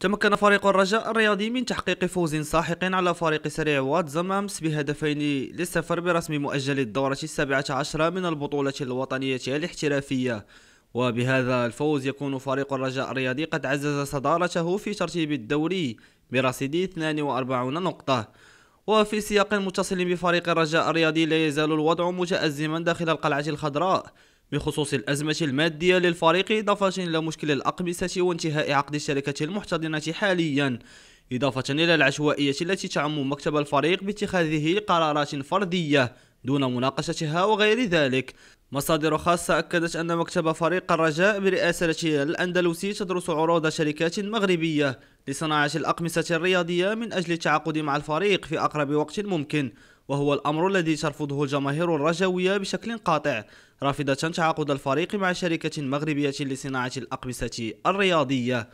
تمكن فريق الرجاء الرياضي من تحقيق فوز ساحق على فريق سريع واد امس بهدفين للسفر برسم مؤجل الدورة السابعة عشرة من البطولة الوطنية الاحترافية وبهذا الفوز يكون فريق الرجاء الرياضي قد عزز صدارته في ترتيب الدوري برصيد 42 نقطة وفي سياق متصل بفريق الرجاء الرياضي لا يزال الوضع متأزما داخل القلعة الخضراء بخصوص الأزمة المادية للفريق إضافة إلى مشكل الأقمصة وانتهاء عقد الشركة المحتضنة حاليا إضافة إلى العشوائية التي تعم مكتب الفريق باتخاذه قرارات فردية دون مناقشتها وغير ذلك مصادر خاصة أكدت أن مكتب فريق الرجاء برئاسة الأندلسي تدرس عروض شركات مغربية لصناعة الأقمصة الرياضية من أجل التعاقد مع الفريق في أقرب وقت ممكن وهو الأمر الذي ترفضه الجماهير الرجوية بشكل قاطع رافضة تعاقد الفريق مع شركة مغربية لصناعة الأقمصة الرياضية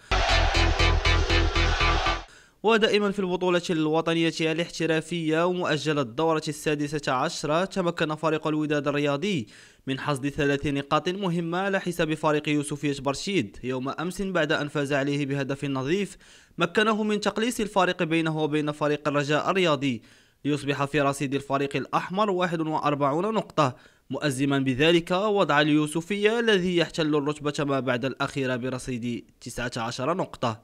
ودائما في البطولة الوطنية الاحترافية ومؤجلة الدورة السادسة عشرة تمكن فريق الوداد الرياضي من حصد ثلاث نقاط مهمة على حساب فريق يوسفية برشيد يوم أمس بعد أن فاز عليه بهدف نظيف مكنه من تقليص الفارق بينه وبين فريق الرجاء الرياضي ليصبح في رصيد الفريق الأحمر 41 نقطة مؤزما بذلك وضع اليوسفية الذي يحتل الرتبة ما بعد الأخيرة برصيد 19 نقطة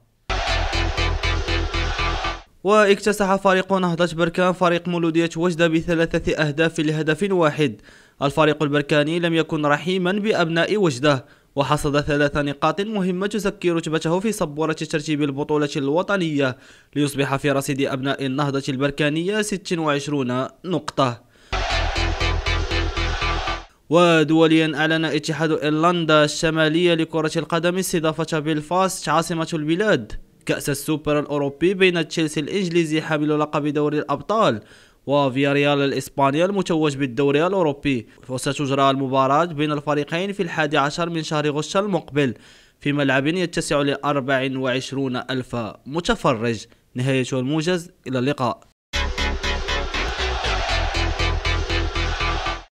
واكتسح فريق نهضة بركان فريق مولودية وجدة بثلاثة أهداف لهدف واحد الفريق البركاني لم يكن رحيما بأبناء وجدة وحصد ثلاث نقاط مهمة تزكي رتبته في صبورة ترتيب البطولة الوطنية ليصبح في رصيد أبناء النهضة البركانية 26 نقطة ودوليا أعلن اتحاد إيرلندا الشمالية لكرة القدم استضافة بلفاست عاصمة البلاد كأس السوبر الأوروبي بين تشيلسي الإنجليزي حامل لقب دوري الأبطال وفياريال الاسباني المتوج بالدوري الأوروبي وستجرى المباراة بين الفريقين في الحادي عشر من شهر غش المقبل في ملعب يتسع لأربع وعشرون ألف متفرج نهاية الموجز إلى اللقاء